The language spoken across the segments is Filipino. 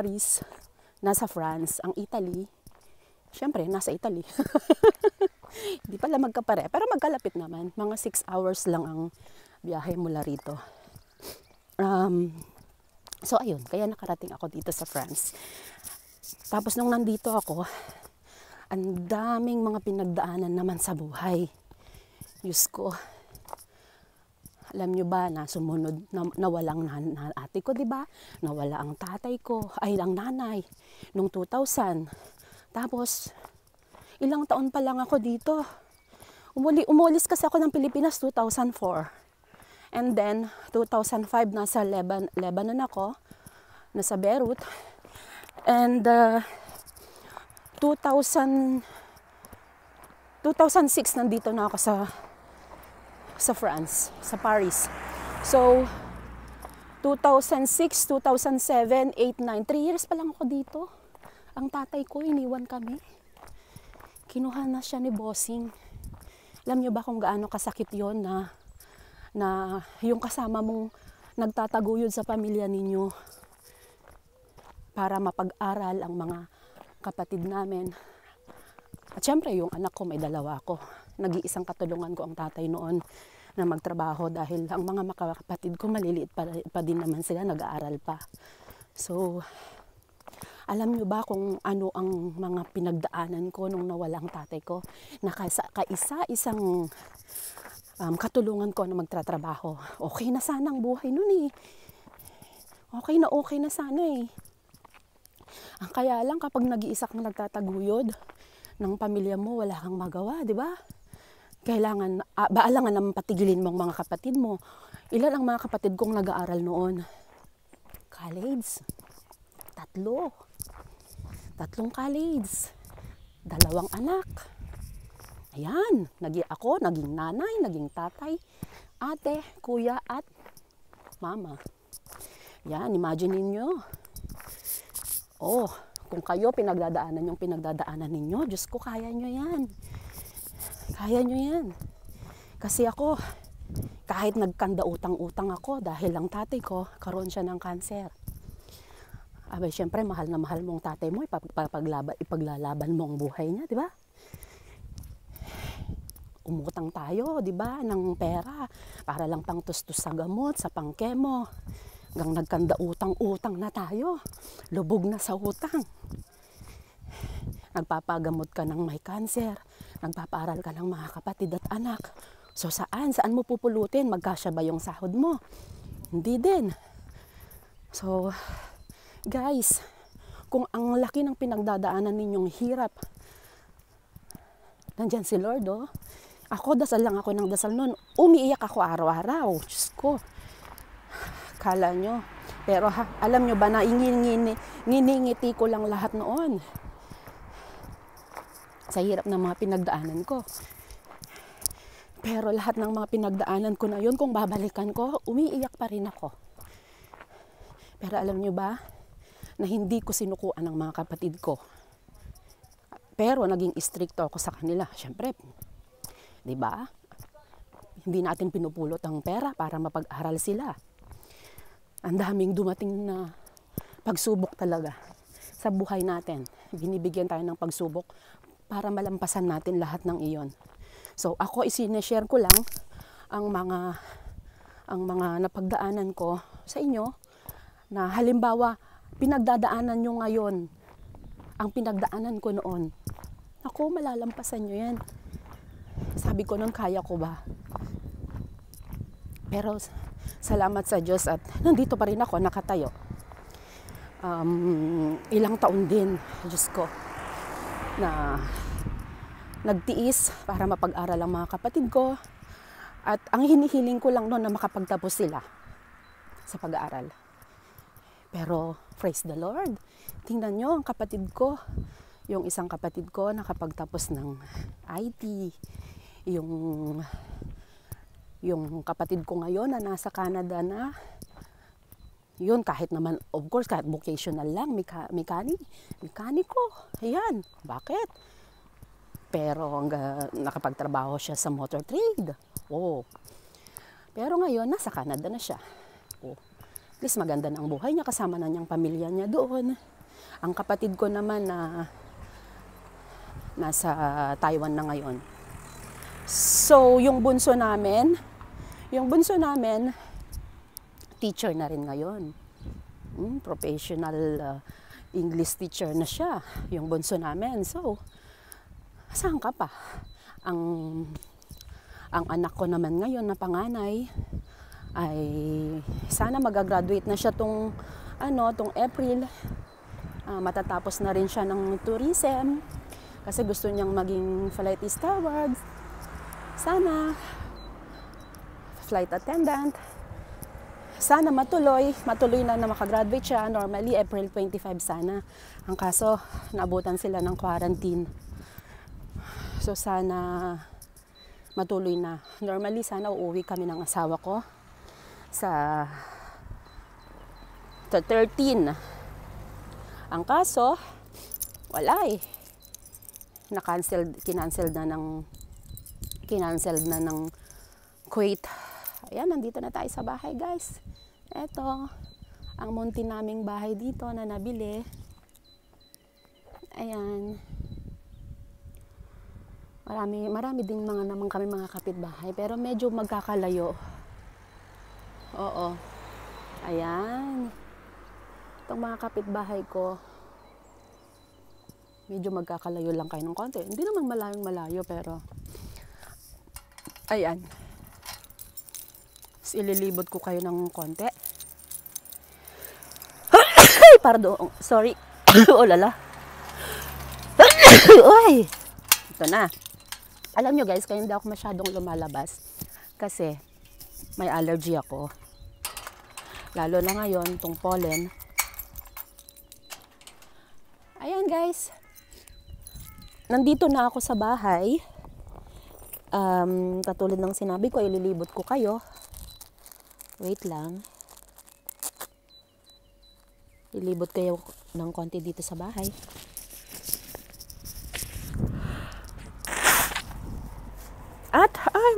Paris, nasa France, ang Italy, syempre, nasa Italy. Hindi pala magkapare, pero magkalapit naman. Mga 6 hours lang ang biyahe mula rito. Um, so, ayun, kaya nakarating ako dito sa France. Tapos, nung nandito ako, ang daming mga pinagdaanan naman sa buhay. Diyos ko, alam nyo ba na sumunod na, nawalang nan, na, ate ko, 'di ba? Nawala ang tatay ko, ay ang nanay nung 2000. Tapos ilang taon pa lang ako dito. Umuli, umulis kasi ako ng Pilipinas 2004. And then 2005 nasa Leban, Lebanon ako, nasa Beirut. And uh, 2000 2006 nandito na ako sa sa France, sa Paris. So, 2006, 2007, 8, 9, 3 years pa lang ako dito. Ang tatay ko, iniwan kami. Kinuha na siya ni bossing. Alam niyo ba kung gaano kasakit yon na, na yung kasama mong nagtataguyod sa pamilya ninyo para mapag-aral ang mga kapatid namin. At syempre, yung anak ko, may dalawa ako nag-iisang katulungan ko ang tatay noon na magtrabaho dahil ang mga makakapatid ko maliliit pa, pa din naman sila, nag-aaral pa. So, alam nyo ba kung ano ang mga pinagdaanan ko nung nawala ang tatay ko? Na kaisa-isang um, katulungan ko na magtratrabaho. Okay na sana ang buhay nun eh. Okay na okay na sana eh. Ang kaya lang kapag nag-iisa kang nagtataguyod ng pamilya mo, wala kang magawa, di ba? kailangan, uh, baalangan naman patigilin mo ang mga kapatid mo. Ilan ang mga kapatid kong nag-aaral noon? College. Tatlo. Tatlong college. Dalawang anak. Ayan, naging ako, naging nanay, naging tatay, ate, kuya, at mama. Yan, imagine ninyo. Oh, kung kayo pinagdadaanan yung pinagdadaanan ninyo, Diyos ko, kaya nyo yan. Kaya nyo yan. Kasi ako, kahit nagkanda utang-utang ako dahil lang tatay ko, karoon siya ng cancer. Aba, syempre, mahal na mahal mong tatay mo, ipaglalaban, ipaglalaban mo ang buhay niya, di ba? Umutang tayo, di ba, ng pera para lang pang tustos sa gamot, sa pangkemo. Hanggang nagkanda utang-utang na tayo. Lubog na sa utang. Nagpapagamot ka ng may cancer. Nagpapaaral ka lang mga kapatid at anak. So saan? Saan mo pupulutin? Magkasya ba yung sahod mo? Hindi din. So, guys, kung ang laki ng pinagdadaanan ninyong hirap, nandyan si Lord, oh. Ako, dasal lang ako ng dasal noon. Umiiyak ako araw-araw. Diyos ko. Kala nyo. Pero ha, alam nyo ba na nginingiti ko lang lahat noon sa hirap ng mga pinagdaanan ko. Pero lahat ng mga pinagdaanan ko na yun, kung babalikan ko, umiiyak pa rin ako. Pero alam nyo ba, na hindi ko sinukuan ng mga kapatid ko. Pero naging stricto ako sa kanila. Siyempre, di ba? Hindi natin pinupulot ang pera para mapag-aral sila. Ang daming dumating na pagsubok talaga sa buhay natin. Binibigyan tayo ng pagsubok para malampasan natin lahat ng iyon. So ako isineshare ko lang ang mga ang mga napagdaanan ko sa inyo na halimbawa pinagdadaanan nyo ngayon ang pinagdaanan ko noon. Ako, malalampasan nyo yan. Sabi ko nun, kaya ko ba? Pero salamat sa Diyos at nandito pa rin ako, nakatayo. Um, ilang taon din, Diyos ko, na nagtiis para mapag-aral ang mga kapatid ko. At ang hinihiling ko lang noon na makapagtapos sila sa pag-aaral. Pero praise the Lord. Tingnan nyo ang kapatid ko. Yung isang kapatid ko nakapagtapos ng IT. Yung yung kapatid ko ngayon na nasa Canada na yun kahit naman of course kahit vocational lang meka- mechanic mekaniko ayan bakit pero hangga nakapagtrabaho siya sa motor trade. Oh. Pero ngayon, nasa Canada na siya. Oh. At maganda na ang buhay niya, kasama na niyang pamilya niya doon. Ang kapatid ko naman na nasa Taiwan na ngayon. So, yung bunso namin, yung bunso namin, teacher na rin ngayon. Hmm, professional uh, English teacher na siya, yung bunso namin. So, Saan ka pa? Ang, ang anak ko naman ngayon na panganay ay sana magagraduate na siya tong ano, tong April. Uh, matatapos na rin siya ng tourism kasi gusto niyang maging flight steward. Sana flight attendant. Sana matuloy, matuloy na na makagraduate siya. Normally, April 25 sana. Ang kaso, naabutan sila ng quarantine. So sana matuloy na. Normally sana uuwi kami ng asawa ko sa sa 13. Ang kaso, wala eh. Na-cancel, kinancel na ng kinancel na ng Kuwait. Ayan, nandito na tayo sa bahay guys. Eto, ang munti naming bahay dito na nabili. Ayan. Marami, marami din mga naman kami mga kapitbahay, pero medyo magkakalayo. Oo. Ayan. Itong mga kapitbahay ko, medyo magkakalayo lang kayo ng konti. Hindi naman malayong malayo, pero ayan. Tapos ililibot ko kayo ng konti. Pardon. Sorry. oh, lala. Uy! Ito na. Alam nyo guys, kaya hindi ako masyadong lumalabas kasi may allergy ako. Lalo na ngayon, itong pollen. Ayan guys, nandito na ako sa bahay. Um, katulad ng sinabi ko, ililibot ko kayo. Wait lang. Ilibot kayo ng konti dito sa bahay.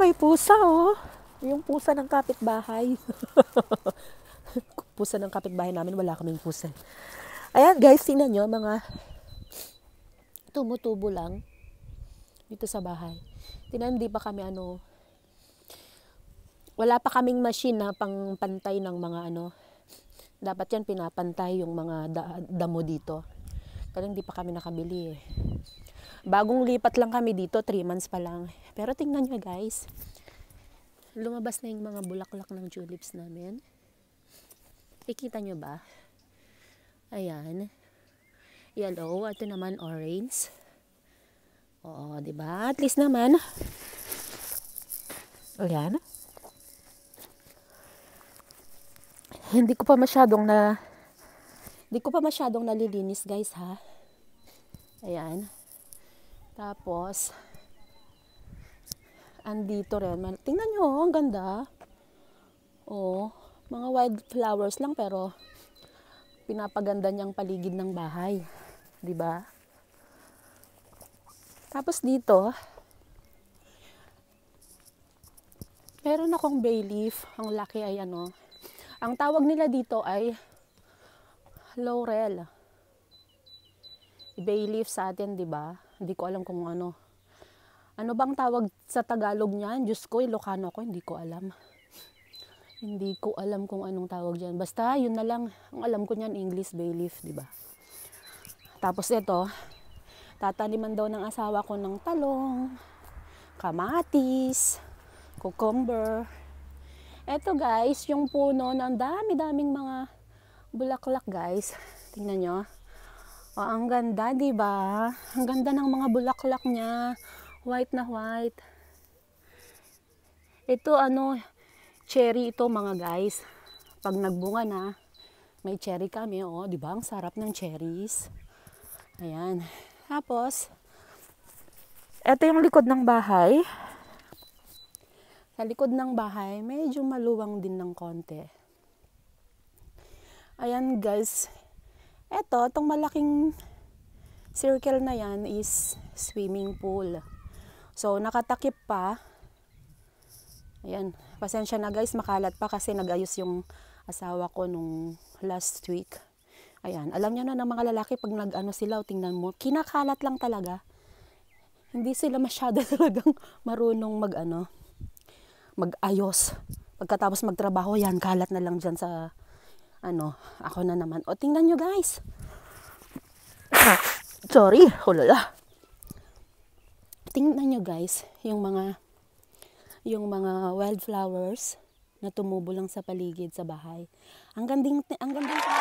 may pusa oh. Yung pusa ng kapitbahay. pusa ng kapitbahay namin, wala kaming pusa. Eh. Ayan guys, tingnan nyo mga tumutubo lang dito sa bahay. Tingnan, di pa kami ano, wala pa kaming machine na pangpantay ng mga ano. Dapat yan pinapantay yung mga da damo dito. Pero hindi pa kami nakabili eh. Bagong lipat lang kami dito, 3 months pa lang. Pero tingnan nyo guys, lumabas na yung mga bulaklak ng tulips namin. Ikita nyo ba? Ayan. Yellow, ito naman orange. Oo, ba diba? At least naman. Ayan. Hindi ko pa masyadong na Di ko pa masyadong nalilinis guys ha. Ayan. Tapos, andito rin. Tingnan nyo, oh, ang ganda. Oh, mga wildflowers lang pero pinapaganda niyang paligid ng bahay. 'Di ba? Tapos dito, meron akong bay leaf. Ang laki ay ano. Ang tawag nila dito ay laurel. Bay leaf sa atin, di ba? Hindi ko alam kung ano. Ano bang tawag sa Tagalog niyan? Diyos ko, Ilocano ko, hindi ko alam. Hindi ko alam kung anong tawag diyan. Basta, yun na lang. Ang alam ko niyan, English bay leaf, di ba? Tapos ito, tataniman daw ng asawa ko ng talong, kamatis, cucumber. Ito guys, yung puno ng dami-daming mga bulaklak guys. Tingnan nyo. O, oh, ang ganda, di ba? Ang ganda ng mga bulaklak niya. White na white. Ito ano, cherry ito mga guys. Pag nagbunga na, may cherry kami. O, oh, di ba? Ang sarap ng cherries. Ayan. Tapos, ito yung likod ng bahay. Sa likod ng bahay, medyo maluwang din ng konti. Ayan guys. Ito, itong malaking circle na yan is swimming pool. So, nakatakip pa. Ayan. Pasensya na guys, makalat pa kasi nagayos yung asawa ko nung last week. Ayan. Alam nyo na ng mga lalaki pag nag-ano sila o oh, tingnan mo, kinakalat lang talaga. Hindi sila masyado talagang marunong mag-ano, mag-ayos. Pagkatapos magtrabaho, yan, kalat na lang dyan sa ano, ako na naman. O, tingnan nyo guys. Sorry, hulala. Tingnan nyo guys, yung mga, yung mga wildflowers na tumubo lang sa paligid sa bahay. Ang ganding, ang ganding